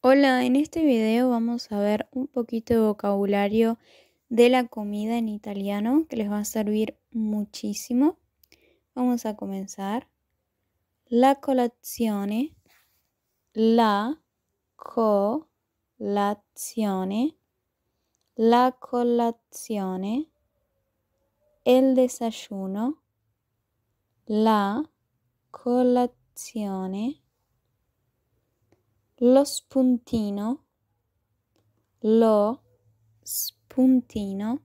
Hola, en este video vamos a ver un poquito de vocabulario de la comida en italiano que les va a servir muchísimo. Vamos a comenzar. La colazione, la colazione, la colazione, el desayuno, la colazione lo spuntino, lo spuntino,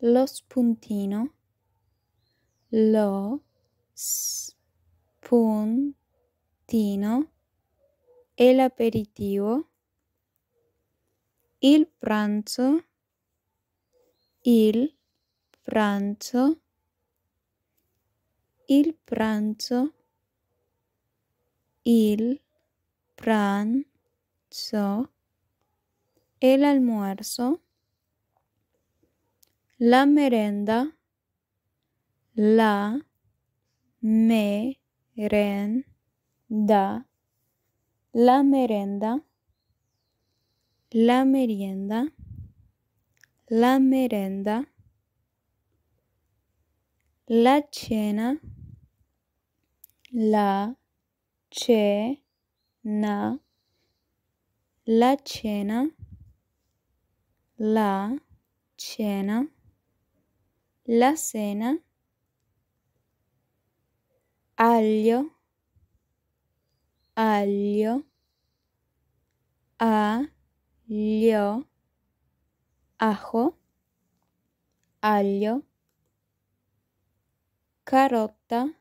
lo spuntino, lo spuntino, e l'aperitivo, il pranzo, il pranzo, il pranzo, il pranzo pranzo, el almuerzo, la merenda, la merenda, la merenda, la merienda, la merenda, la cena, la che. na, la cena, la cena, la cena, aglio, aglio, aglio, ajo, aglio, carota,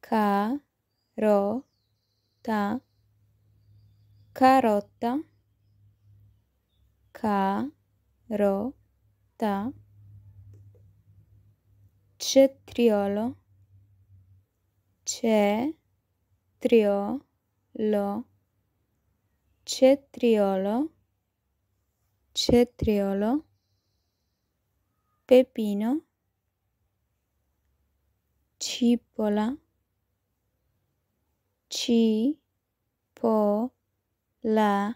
carota, ta carota carota cetriolo cetriolo cetriolo cetriolo pepino cipolla CHI-PO-LA la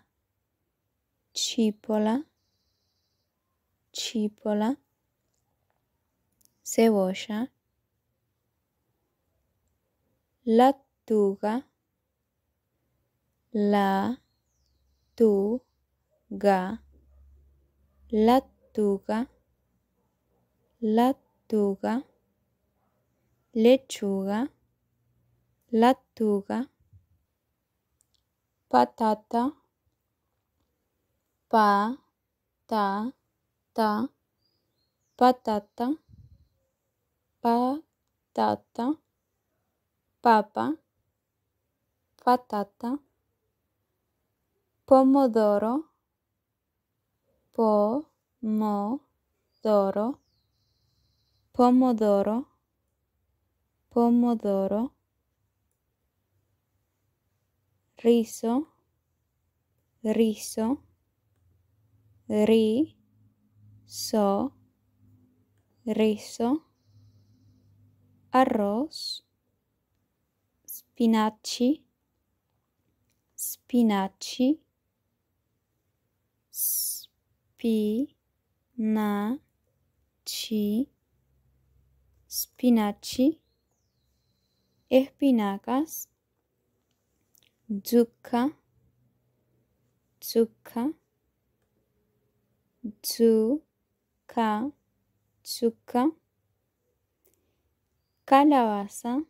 chipola, chipola, cebolla, latuga, tuga, latuga, latuga, lechuga latuga, patata, pa, ta, ta, patata, patata, papa, patata, pomodoro, pomodoro, pomodoro, pomodoro rizo, rizo, ri, so, rizo, arroz, spinaci, spinaci, spinaci, spinaci, espinacas, Zucca, zucca, zucca, zucca, Calabaza,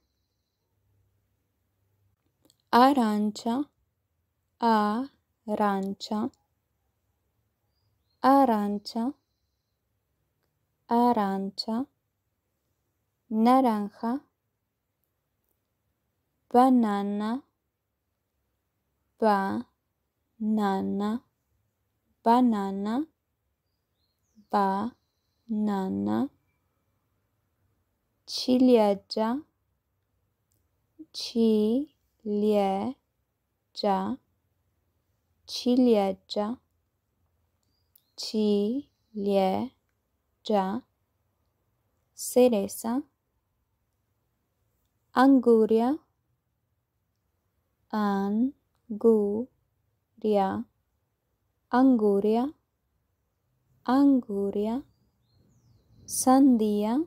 Arancha, Arancha, Arancha, Arancha. Naranja, Banana banana banana banana chilieja ciliegia ciliegia ciliegia cereza anguria an Guria, Anguria, Anguria, Sandia,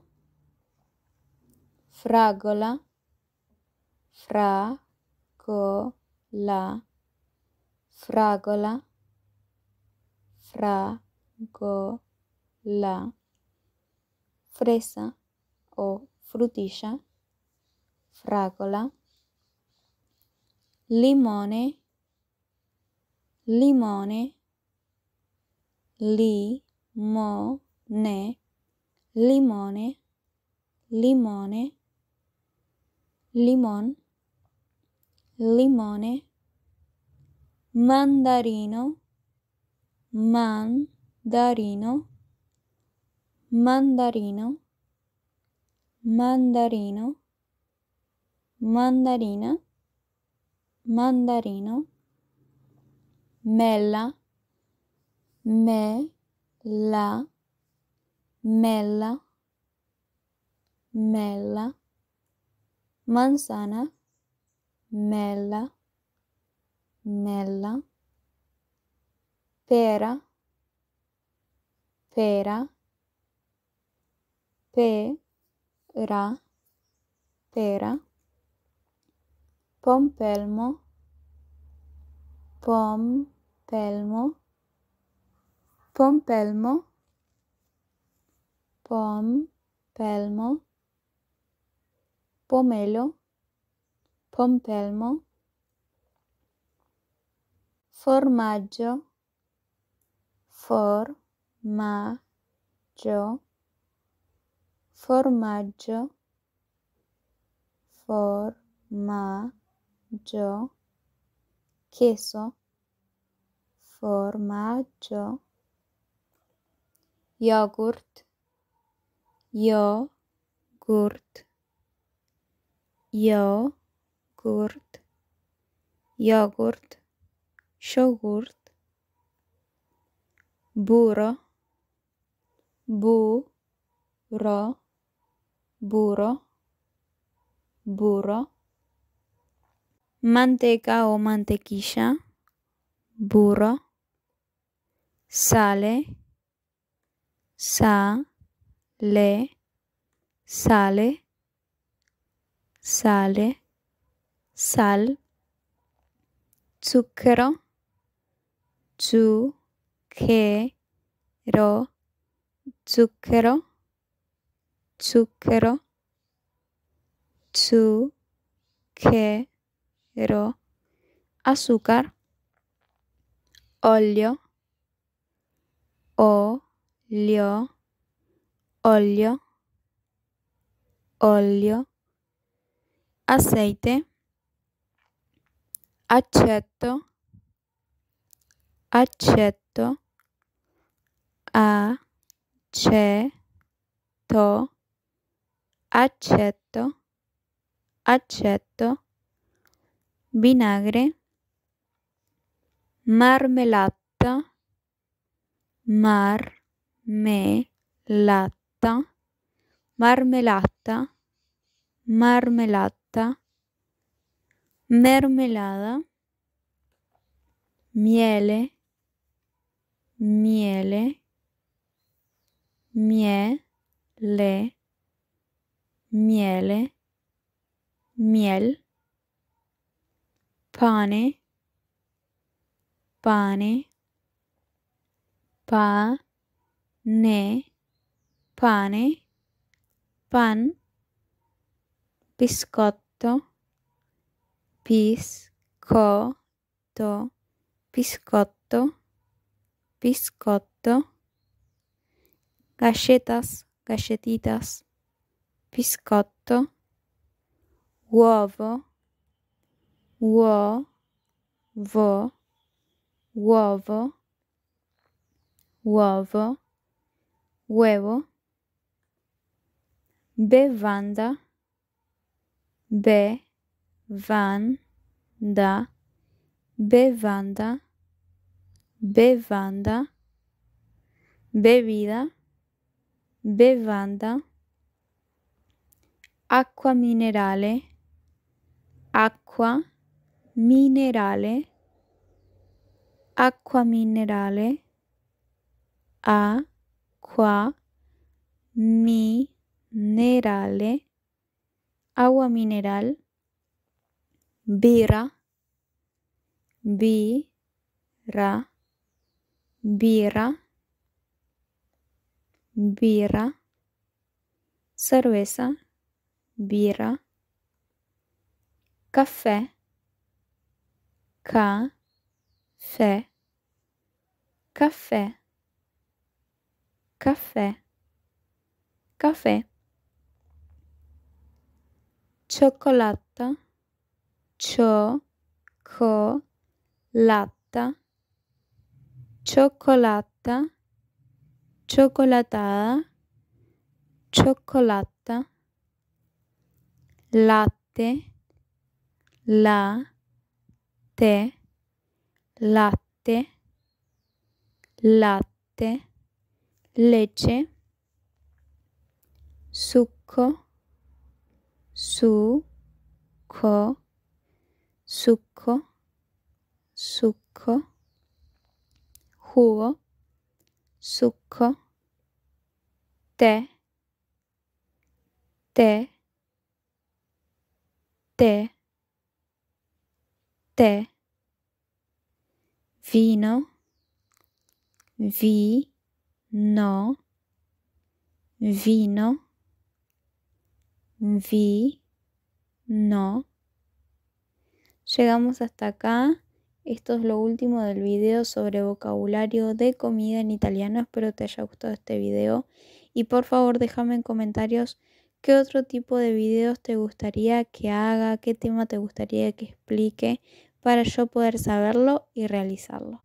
Fragola, Fra, Fragola, Fragola, Fragola, Fresa o frutiscia, Fragola, limone, limone, li limone, limone, limone, limon, limone, mandarino, mandarino, mandarino, mandarino, mandarina mandarino, mela, me, la, mela, mela, manzana, mela, mela, pera, pera, pe, ra, pera Pompelmo, pompelmo, pompelmo, pompelmo, pomelo, pompelmo, formaggio, formaggio, formaggio, formaggio, gio, queso, formaggio, yogurt, yogurt, yogurt, yogurt, shogurt, burro, burro, burro, burro manteca o mantequilla, burro, sale, sa, le, sale, sale, sal, zucchero, zucchero, zucchero, zucchero, zucchero, zucchero, azúcar, olio, olio, olio, olio, aceite, aceto, aceto, aceto, aceto, aceto vinagre, marmelata, lata marmelata, marmelata, mermelada, miele, miele, le miele, miel pane pane pa ne pane pan biscotto biscotto biscotto biscotto galletas galletitas biscotto uovo uo, vo, uovo, uovo, huevo, bevanda, be, van, da, bevanda, bevanda, bevida, bevanda, acqua minerale, acqua minerale, acqua minerale, acqua minerale, agua mineral, birra, birra, birra, birra, cerveza, birra, caffè, ca fe caffè caffè caffè cioccolata cio cioccolata cioccolatata cioccolata latte la tè, latte, latte, lecce succo, succo, succo, succo, jugo, succo, tè, tè, tè. vino, vi, no, vino, vi, no. Llegamos hasta acá. Esto es lo último del video sobre vocabulario de comida en italiano. Espero te haya gustado este video. Y por favor déjame en comentarios qué otro tipo de videos te gustaría que haga, qué tema te gustaría que explique para yo poder saberlo y realizarlo.